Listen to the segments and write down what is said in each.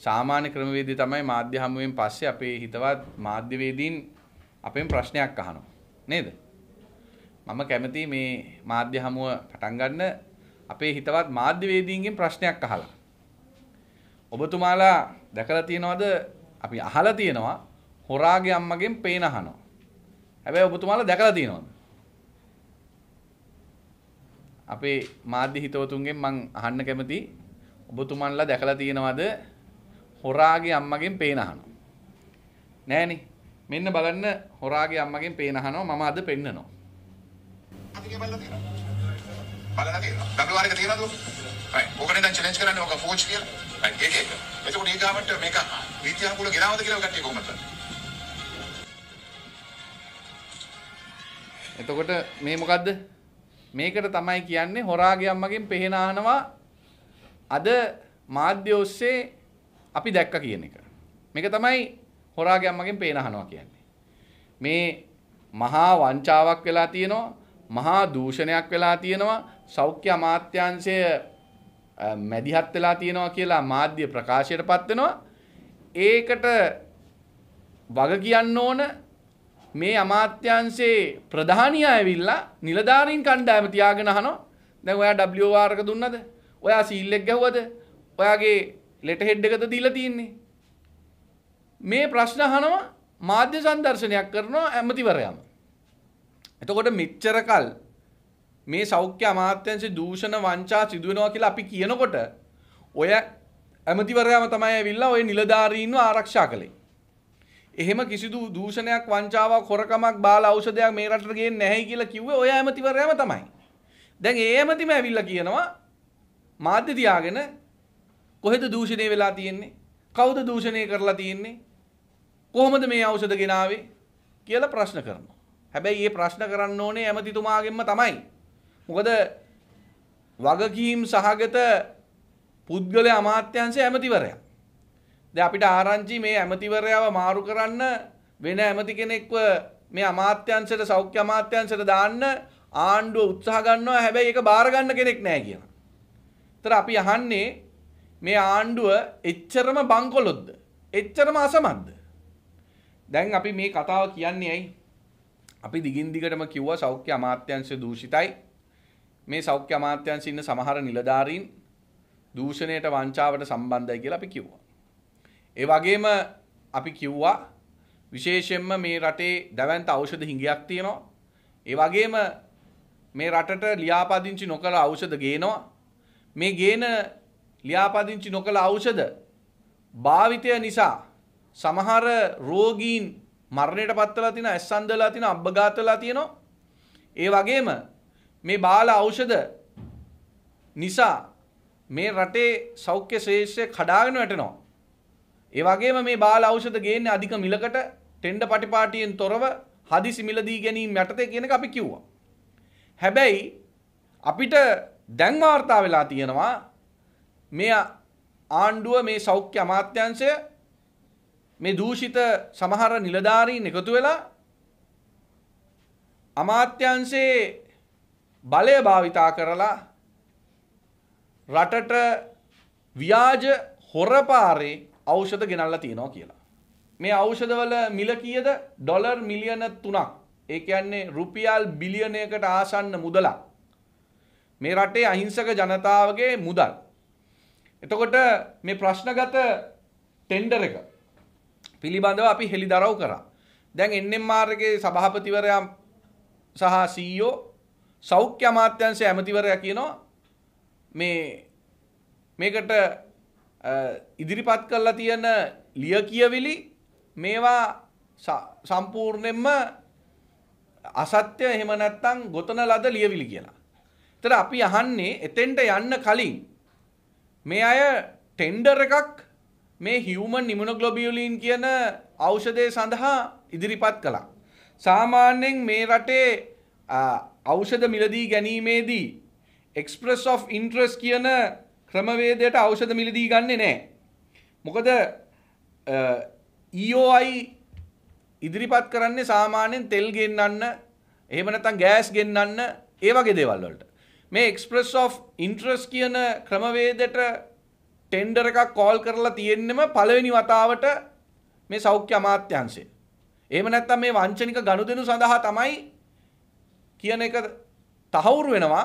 සාමාන්‍ය ක්‍රමවේදය තමයි මාධ්‍ය හමුවෙන් පස්සේ අපේ හිතවත් මාධ්‍යවේදීන් අපෙන් ප්‍රශ්නයක් අහනවා. නේද? මම කැමති මේ මාධ්‍ය හමුව පටන් ගන්න අපේ හිතවත් මාධ්‍යවේදීන්ගෙන් ප්‍රශ්නයක් අහලා. ඔබතුමාලා දැකලා තියෙනවද අපි අහලා තියෙනවා හොරාගේ අම්මගෙන් පේන අහනවා. හැබැයි ඔබතුමාලා දැකලා තියෙනවද? අපේ මාධ්‍ය හිතවතුන්ගෙන් මං අහන්න කැමති ඔබතුමන්ලා දැකලා තියෙනවද හොරාගේ අම්මගෙන් පේන අහනවා. නෑනේ. මෙන්න බලන්න හොරාගේ අම්මගෙන් පේන අහනවා මම අද පෙන්නනවා. අදගේ බලලා තියෙනවා. බලලා තියෙනවා. WR එක තියෙනවද? හරි. ඕකනේ දැන් චැලෙන්ජ් කරන්නේ ඕක ෆෝච් කියලා. හරි. ඒක ඒක. එතකොට මේ ගාමට මේක නීති අනුකූල ගෙනාවද කියලා ඔය කට්ටිය කොහොමද? එතකොට මේ මොකද්ද? මේකට තමයි කියන්නේ හොරාගේ අම්මගෙන් පේන අහනවා අද මාධ්‍ය ඔස්සේ අපි දැක්ක කියන එක. මේක තමයි හොරාගැම්මගෙන් පේන අහනවා කියන්නේ. මේ මහා වංචාවක් වෙලා තියෙනවා, මහා දූෂණයක් වෙලා තියෙනවා, සෞඛ්‍ය අමාත්‍යාංශය මැදිහත් වෙලා තියෙනවා කියලා මාධ්‍ය ප්‍රකාශයටපත් වෙනවා. ඒකට වග කියන්න ඕන මේ අමාත්‍යංශයේ ප්‍රධානියා ඇවිල්ලා නිලධාරීන් කණ්ඩායම තියාගෙන අහනවා. දැන් ඔයා WR එක දුන්නද? ඔයා සීල් එක ගැහුවද? ඔයාගේ ලෙට හෙඩ් එකද දීලා තියෙන්නේ මේ ප්‍රශ්න අහනවා මාධ්‍ය සංදර්ශනයක් කරනවා ඇමතිවරයාම එතකොට මෙච්චර කල් මේ සෞඛ්‍ය අමාත්‍යංශ දූෂණ වංචා සිදුවෙනවා කියලා අපි කියනකොට ඔය ඇමතිවරයාම තමයි ඇවිල්ලා ඔය නිලධාරීන්ව ආරක්ෂා කළේ එහෙම කිසිදු දූෂණයක් වංචාවක් හොරකමක් බාල ඖෂධයක් මේ රටට ගේන්නේ නැහැ කියලා කිව්වේ ඔය ඇමතිවරයාම තමයි. දැන් ඒ ඇමතිම ඇවිල්ලා කියනවා මාධ්‍ය තියාගෙන කොහෙද දූෂණය වෙලා තියෙන්නේ කවුද දූෂණය කරලා තියෙන්නේ කොහොමද මේ ඖෂධ ගෙනාවේ කියලා ප්‍රශ්න කරනවා හැබැයි මේ ප්‍රශ්න කරන්න ඕනේ ඇමතිතුමාගෙන්ම තමයි මොකද වගකීම් සහගත පුද්ගල අමාත්‍යංශයේ ඇමතිවරයා දැන් අපිට ආරංචි මේ ඇමතිවරයාව මාරු කරන්න වෙන ඇමති කෙනෙක්ව මේ අමාත්‍යංශයට සෞඛ්‍ය අමාත්‍යංශයට දාන්න ආණ්ඩුව උත්සාහ ගන්නවා හැබැයි ඒක බාර ගන්න කෙනෙක් නැහැ කියලා. ඒතර අපි අහන්නේ මේ ආණ්ඩුව එච්චරම බංකොලොද්ද එච්චරම අසමත්ද දැන් අපි මේ කතාව කියන්නේ ඇයි අපි දිගින් දිගටම කිව්වා සෞඛ්‍ය අමාත්‍යංශය දූෂිතයි මේ සෞඛ්‍ය අමාත්‍යංශයේ ඉන්න සමහර නිලධාරීන් දූෂණයට වංචාවට සම්බන්ධයි කියලා අපි කිව්වා ඒ වගේම අපි කිව්වා විශේෂයෙන්ම මේ රටේ දැවැන්ත ඖෂධ හිඟයක් තියෙනවා ඒ වගේම මේ රටට ලියාපදිංචි නොකළ ඖෂධ ගේනවා මේ ගේන ලියාපදිංචි නොකළ ඖෂධ භාවිතය නිසා සමහර රෝගීන් මරණයට පත්වලා තියෙන ඇස්සන්දලා තියෙන අබ්බගාතලා තියෙනවා. ඒ වගේම මේ බාල ඖෂධ නිසා මේ රටේ සෞඛ්‍ය ශේෂ්‍ය කඩාගෙන වැටෙනවා. ඒ වගේම මේ බාල ඖෂධ ගේන්නේ අධික මිලකට ටෙන්ඩ පටිපාටියෙන් තොරව හදිසි මිලදී ගැනීම යටතේ කියන එක අපි කිව්වා. හැබැයි අපිට දැන් වාර්තා වෙලා තියෙනවා මේ ආණ්ඩුව මේ සෞඛ්‍ය අමාත්‍යංශය මේ දූෂිත සමහර නිලධාරීන් එකතු වෙලා අමාත්‍යංශයේ බලය භාවිතා කරලා රටට ව්‍යාජ හොරපාරේ ඖෂධ ගෙනල්ලා තියෙනවා කියලා. මේ ඖෂධවල මිල කීයද? ඩොලර් මිලියන 3ක්. ඒ කියන්නේ රුපියල් බිලියනයකට ආසන්න මුදලක්. මේ රටේ අහිංසක ජනතාවගේ මුදල්. එතකොට මේ ප්‍රශ්නගත ටෙන්ඩර් එක පිළිබඳව අපි හෙළිදරව් කරා. දැන් NMR එකේ සභාපතිවරයා සහ CEO සෞඛ්‍ය අමාත්‍යාංශයේ ඇමතිවරයා කියනවා මේ මේකට ඉදිරිපත් කරලා තියෙන ලිය කියවිලි මේවා සම්පූර්ණයෙන්ම අසත්‍ය එහෙම නැත්නම් ගොතන ලද ලියවිලි කියලා. ඒතර අපි අහන්නේ එතෙන්ට යන්න කලින් මේ අය ටෙන්ඩර් එකක් මේ හියුමන් නිමනොග්ලොබියලින් කියන ඖෂධය සඳහා ඉදිරිපත් කළා. සාමාන්‍යයෙන් මේ රටේ ඖෂධ මිලදී ගැනීමේදී එක්ස්ප්‍රස් of ඉන්ට්‍රස් කියන ක්‍රමවේදයට ඖෂධ මිලදී ගන්නේ නෑ. මොකද EOI ඉදිරිපත් කරන්නේ සාමාන්‍යයෙන් තෙල් ගෙන්නන්න එහෙම නැත්නම් ගෑස් ගෙන්නන්න ඒ වගේ දේවල් වලට. මේ එක්ස්ප්‍රෙස් of ඉන්ට්‍රස් කියන ක්‍රමවේදට ටෙන්ඩර් එකක් කෝල් කරලා තියෙන්නෙම පළවෙනි වතාවට මේ සෞඛ්‍ය අමාත්‍යංශය. එහෙම නැත්නම් මේ වංචනික ගනුදෙනු සඳහා තමයි කියන එක තහවුරු වෙනවා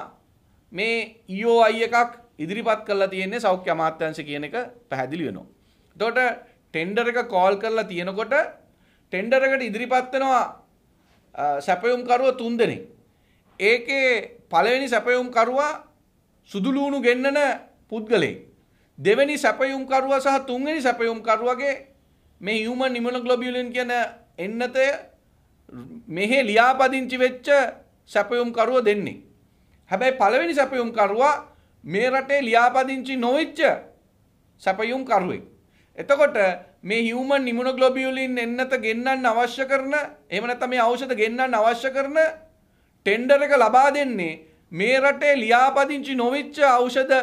මේ EOI එකක් ඉදිරිපත් කරලා තියෙන්නේ සෞඛ්‍ය අමාත්‍යංශය කියන එක පැහැදිලි වෙනවා. එතකොට ටෙන්ඩර් එක කෝල් කරලා තියෙනකොට ටෙන්ඩර් එකට ඉදිරිපත් වෙනවා සැපයුම්කරුවෝ තුන්දෙනෙක්. ඒකේ පළවෙනි සැපයුම් කරුවා සුදුලූණු ගෙන්නන පුද්ගලෙක්. දෙවැනි සැපයුම් කරුවා සහ තුන්වෙනි සැපයුම් කරුවගේ මේ හියුමන් ඉමුනොග්ලොබියුලින් කියන එන්නතය මෙහි ලියාපදිංචි වෙච්ච සැපයුම් කරුව දෙන්නේ. හැබැයි පළවෙනි සැපයුම් කරුවා මේ රටේ ලියාපදිංචි නොවෙච්ච සැපයුම් කරුවෙක්. එතකොට මේ හියුමන් ඉමුනොග්ලොබියුලින් එන්නත ගෙන්නන්න අවශ්‍ය කරන එහෙම නැත්නම් මේ ඖෂධ ගෙන්නන්න අවශ්‍ය කරන ටෙන්ඩර් එක ලබා දෙන්නේ මේ රටේ ලියාපදිංචි නොවිච්ච ඖෂධ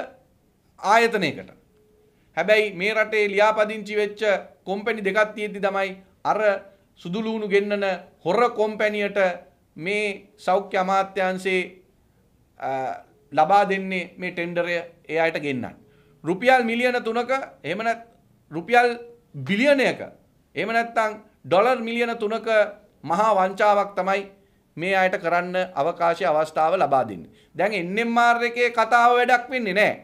ආයතනයකට. හැබැයි මේ රටේ ලියාපදිංචි වෙච්ච කොම්පැනි දෙකක් තියෙද්දි තමයි අර සුදුලූණු ගෙන්නන හොර කොම්පැනියට මේ සෞඛ්‍ය අමාත්‍යාංශයේ ලබා දෙන්නේ මේ ටෙන්ඩරය ඒ අයට ගෙන්නන්න. රුපියල් මිලියන 3ක එහෙම රුපියල් බිලියනයක එහෙම නැත්නම් ඩොලර් මිලියන 3ක මහා වංචාවක් තමයි මේ අයට කරන්න අවකාශය අවස්ථාව ලබා දෙන්න. දැන් එන්එම්ආර් එකේ කතාව වැඩක් වෙන්නේ නැහැ.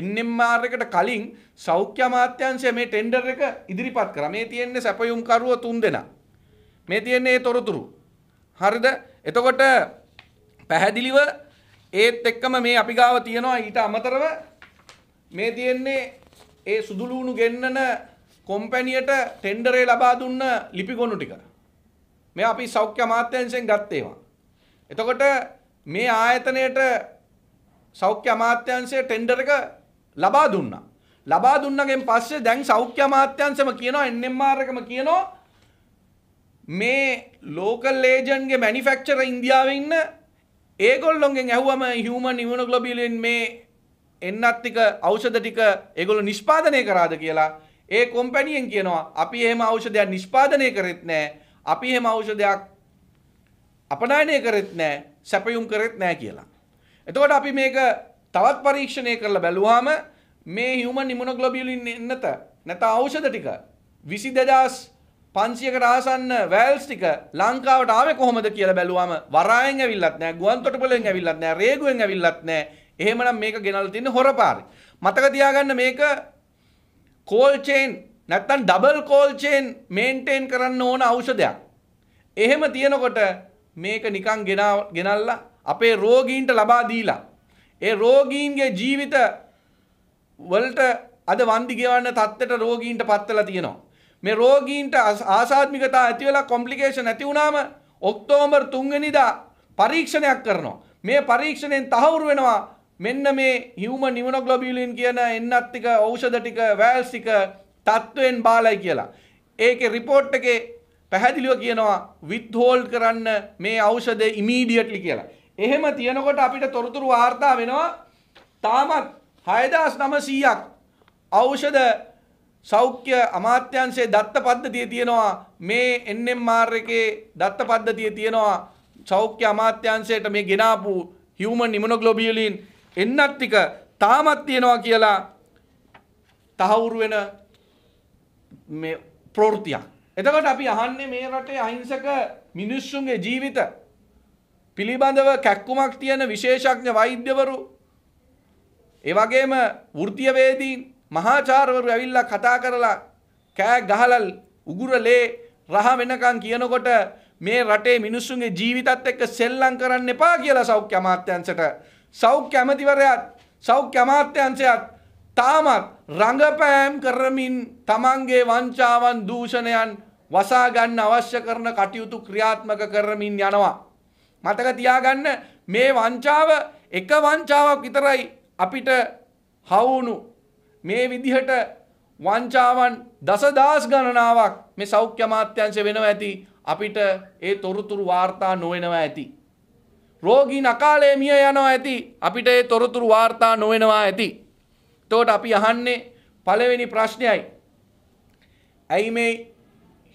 එන්එම්ආර් එකට කලින් සෞඛ්‍ය අමාත්‍යාංශය මේ ටෙන්ඩර් එක ඉදිරිපත් කරා. මේ තියෙන්නේ සැපයුම්කරුව තුන් දෙනා. මේ තියෙන්නේ ඒ තොරතුරු. හරිද? එතකොට පැහැදිලිව ඒත් එක්කම මේ අපි ගාව තියෙනවා ඊට අමතරව මේ තියෙන්නේ ඒ සුදුලූණු ගෙන්නන කොම්පැනියට ටෙන්ඩරේ ලබා දුන්න ලිපිගොනු ටික. මේ අපි සෞඛ්‍ය අමාත්‍යංශයෙන් ගත්තේවා. එතකොට මේ ආයතනයට සෞඛ්‍ය අමාත්‍යංශයේ ටෙන්ඩර් එක ලබා දුන්නා. ලබා දුන්නගෙන් පස්සේ දැන් සෞඛ්‍ය අමාත්‍යංශම කියනවා NMR එකම කියනවා මේ ලෝකල් ඒජන්ගේ මැනිෆැක්චරර් ඉන්දියාවේ ඉන්න ඒගොල්ලොන්ගෙන් ඇහුවම හියුමන් ඉමුනොග්ලොබියුලින් මේ එන්නත් ටික ඖෂධ ටික ඒගොල්ලෝ නිෂ්පාදනය කරාද කියලා ඒ කොම්පැනියෙන් කියනවා අපි එහෙම ඖෂධයක් නිෂ්පාදනය කරෙත් නැහැ අපි එහෙම ඖෂධයක් අපනයනය කරෙත් නෑ සැපයුම් කරෙත් නෑ කියලා. එතකොට අපි මේක තවත් පරීක්ෂණය කරලා බැලුවාම මේ හියුමන් ඉමුණොග්ලොබියුලින් නැත නැත ඖෂධ ටික 22500කට ආසන්න වැල්ස් ටික ලංකාවට ආවේ කොහොමද කියලා බැලුවාම වරායෙන් ඇවිල්ලත් නැහැ ගුවන්තොටුපළෙන් ඇවිල්ලත් නැහැ රේගුවෙන් ඇවිල්ලත් නැහැ එහෙමනම් මේක ගෙනල්ලා තින්නේ හොරපාරේ මතක තියාගන්න මේක කෝල් චේන් නැත්තම් ඩබල් කෝල් චේන් මේන්ටේන් කරන්න ඕන ඖෂධයක්. එහෙම තියෙනකොට මේක නිකන් ගෙනල්ලා අපේ රෝගීන්ට ලබා දීලා ඒ රෝගීන්ගේ ජීවිත වලට අද වන්දි ගෙවන්න තත්ත්වයට රෝගීන්ට පත් වෙලා තියෙනවා. මේ රෝගීන්ට ආසාත්මිකතා ඇති වෙලා කොම්ප්ලිකේෂන් ඇති වුණාම ඔක්තෝබර් 3 වෙනිදා පරීක්ෂණයක් කරනවා. මේ පරීක්ෂණයෙන් තහවුරු වෙනවා මෙන්න මේ හියුමන් ඉමුනොග්ලොබියුලින් කියන එන්නත් ටික ඖෂධ ටික වැල්ස් ටික තත්ත්වයෙන් බාලයි කියලා. ඒකේ රිපෝට් එකේ පැහැදිලිව කියනවා විත්හෝල්ඩ් කරන්න මේ ඖෂධය ඉමීඩියට්ලි කියලා. එහෙම තියෙනකොට අපිට තොරතුරු වාර්තා වෙනවා තාමත් 6900ක් ඖෂධ සෞඛ්‍ය අමාත්‍යංශයේ දත්ත පද්ධතිය තියෙනවා මේ NMR එකේ දත්ත පද්ධතිය තියෙනවා සෞඛ්‍ය අමාත්‍යංශයට මේ ගෙනාපු human immunoglobulin එන්නත් ටික තාමත් තියෙනවා කියලා තහවුරු වෙන මේ ප්‍රෘතියක්. එතකොට අපි අහන්නේ මේ රටේ අහිංසක මිනිස්සුන්ගේ ජීවිත පිළිබඳව කැක්කුමක් තියෙන විශේෂඥ වෛද්‍යවරු ඒ වගේම වෘත්තියවේදීන් මහාචාර්යවරු ඇවිල්ලා කතා කරලා කෑ ගහලා උගුරලේ රහ වෙනකන් කියනකොට මේ රටේ මිනිස්සුන්ගේ ජීවිතත් එක්ක සෙල්ලම් කරන්න එපා කියලා සෞඛ්‍ය අමාත්‍යංශයට සෞඛ්‍ය ඇමතිවරයාත් සෞඛ්‍ය අමාත්‍යංශයත් තාමත් රඟපෑම් කරමින් තමන්ගේ වංචාවන් දූෂණයන් වසා ගන්න අවශ්‍ය කරන කටයුතු ක්‍රියාත්මක කරමින් යනවා. මතක තියාගන්න මේ වංචාව එක වංචාවක් විතරයි අපිට හවුණු මේ විදිහට වංචාවන් දසදහස් ගණනාවක් මේ සෞඛ්‍ය අමාත්‍යංශ වෙනවා ඇති අපිට ඒ තොරතුරු වාර්තා නොවෙනවා ඇති. රෝගී නකාලේ මිය යනවා ඇති අපිට ඒ තොරතුරු වාර්තා නොවෙනවා ඇති. එතකොට අපි අහන්නේ පළවෙනි ප්‍රශ්නයයි. ඇයි මේ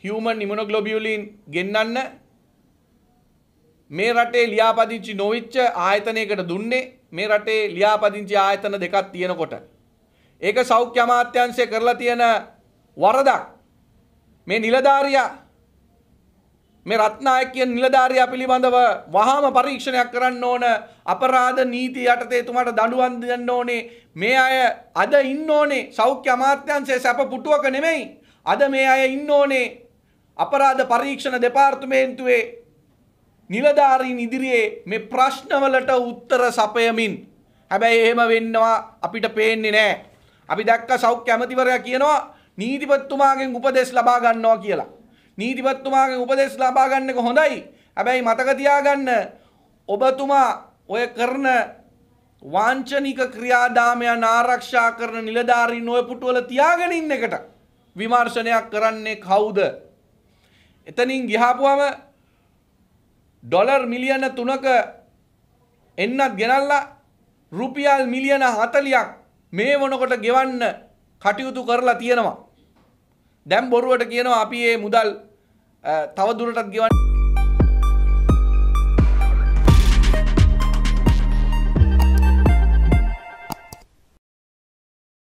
හියුමන් ඉමුණොග්ලොබියුලින් ගෙන්නන්න මේ රටේ ලියාපදිංචි නොවිච්ච ආයතනයකට දුන්නේ මේ රටේ ලියාපදිංචි ආයතන දෙකක් තියෙනකොට. ඒක සෞඛ්‍ය අමාත්‍යංශය කරලා තියෙන වරදක්. මේ නිලධාරියා මේ රත්නායක කියන නිලධාරියා පිළිබඳව වහාම පරීක්ෂණයක් කරන්න ඕන අපරාධ නීති යටතේ එතුමාට දඬුවම් දෙන්න ඕනේ මේ අය අද ඉන්න ඕනේ සෞඛ්‍ය අමාත්‍යාංශයේ සැප පුටුවක නෙමෙයි අද මේ අය ඉන්න ඕනේ අපරාධ පරීක්ෂණ දෙපාර්තමේන්තුවේ නිලධාරීන් ඉදිරියේ මේ ප්‍රශ්නවලට උත්තර සපයමින් හැබැයි එහෙම වෙන්නවා අපිට පේන්නේ නැහැ අපි දැක්ක සෞඛ්‍ය අමාත්‍යවරයා කියනවා නීතිපතිතුමාගෙන් උපදෙස් ලබා ගන්නවා කියලා නීතිපත්තුමාගේ උපදෙස් ලබා ගන්න එක හොඳයි. හැබැයි මතක තියාගන්න ඔබතුමා ඔය කරන වාංචනික ක්‍රියාදාමයන් ආරක්ෂා කරන නිලධාරීන් ඔය පුටුවල තියාගෙන ඉන්න එකට විමර්ශනයක් කරන්නේ කවුද? එතනින් ගිහාපුවම ඩොලර් මිලියන 3ක එන්නත් ගෙනල්ලා රුපියල් මිලියන 40ක් මේ වනකොට ගෙවන්න කටයුතු කරලා තියෙනවා. දැම් බොරුවට කියනවා අපි ඒ මුදල් තව දුරටත් ගෙවන්න